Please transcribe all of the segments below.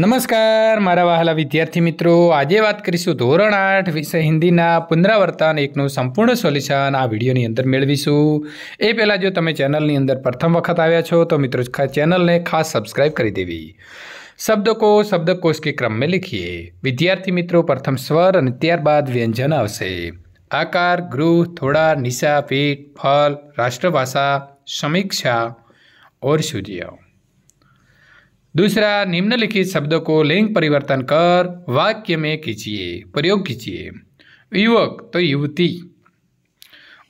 નમસ્કાર મારા વહાલા વિદ્યાર્થી મિત્રો આજે વાત કરીશું ધોરણ આઠ વિષય હિન્દીના પુનરાવર્તન એકનું સંપૂર્ણ સોલ્યુશન આ વિડીયોની અંદર મેળવીશું એ પહેલાં જો તમે ચેનલની અંદર પ્રથમ વખત આવ્યા છો તો મિત્રો ચેનલને ખાસ સબસ્ક્રાઇબ કરી દેવી શબ્દ કો શબ્દકોશ કે ક્રમ મેં લીખીએ વિદ્યાર્થી મિત્રો પ્રથમ સ્વર અને ત્યારબાદ વ્યંજન આવશે આકાર ગૃહ થોડા નિશા પીઠ ફલ રાષ્ટ્રભાષા સમીક્ષા ઓર સૂર્ય दूसरा निम्नलिखित शब्द को लिंग परिवर्तन कर वाक्य में कीजिए प्रयोग कीजिए युवक तो युवती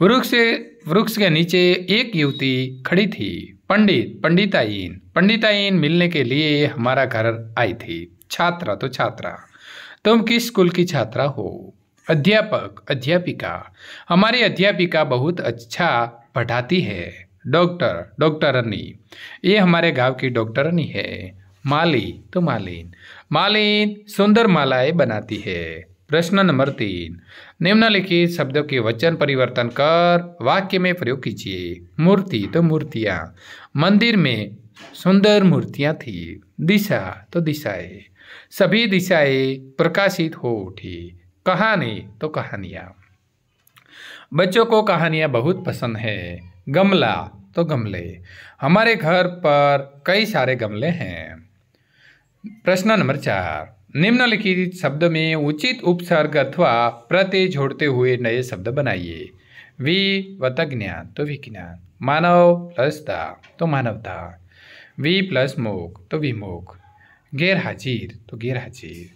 वृक्ष वृक्ष के नीचे एक युवती खड़ी थी पंडित पंडिताइन पंडिताइन मिलने के लिए हमारा घर आई थी छात्रा तो छात्रा तुम किस स्कूल की छात्रा हो अध्यापक अध्यापिका हमारी अध्यापिका बहुत अच्छा पढ़ाती है डॉक्टर डॉक्टरनी ये हमारे गांव की डॉक्टरनी है माली तो मालिन मालिन सुंदर मालाएं बनाती है प्रश्न नंबर तीन निम्नलिखित शब्दों के वचन परिवर्तन कर वाक्य में प्रयोग कीजिए मूर्ति तो मूर्तियाँ मंदिर में सुंदर मूर्तियाँ थी दिशा तो दिशाएं सभी दिशाएं प्रकाशित हो उठी कहानी तो कहानियाँ बच्चों को कहानियाँ बहुत पसंद है गमला तो गमले हमारे घर पर कई सारे गमले हैं प्रश्न नंबर चार निम्नलिखित शब्द में उचित उपसर्ग अथवा प्रत्यय जोड़ते हुए नए शब्द बनाइए वी वतज्ञान तो विज्ञान मानव प्लस दा तो मानवता वी प्लस मोक तो विमोक गैर हाजिर तो गैर हाजिर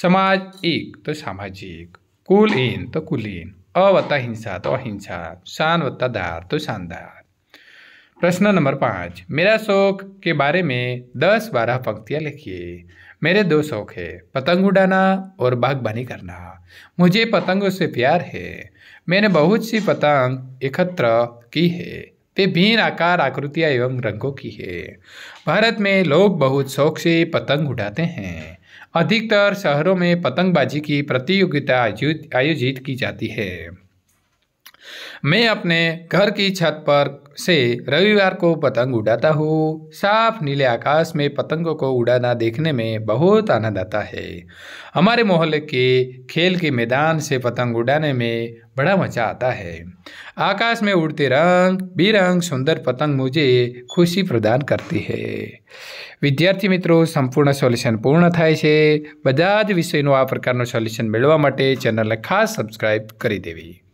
समाज एक तो सामाजिक कुल इन तो कुलीन अवत्ता हिंसा तो अहिंसा शान वत्ता दार तो शानदार प्रश्न नंबर पाँच मेरा शौक के बारे में दस बारह पंक्तियाँ लिखिए मेरे दो शौक है पतंग उड़ाना और बागबानी करना मुझे पतंगों से प्यार है मैंने बहुत सी पतंग एकत्र की है वे भिन्न आकार आकृतियाँ एवं रंगों की है भारत में लोग बहुत शौक से पतंग उड़ाते हैं अधिकतर शहरों में पतंगबाजी की प्रतियोगिता आयोजित की जाती है मैं अपने घर की छत पर से रविवार को पतंग उड़ाता हूँ साफ नीले आकाश में पतंगों को उड़ाना देखने में बहुत आनंद आता है हमारे मोहल्ले के खेल के मैदान से पतंग उड़ाने में बड़ा मज़ा आता है आकाश में उड़ते रंग बिरंग सुंदर पतंग मुझे खुशी प्रदान करती है विद्यार्थी मित्रों संपूर्ण सॉल्यूशन पूर्ण थाय से बजाज विषय आ प्रकार सॉल्यूशन मिलवा चेनल खास सब्सक्राइब कर देवी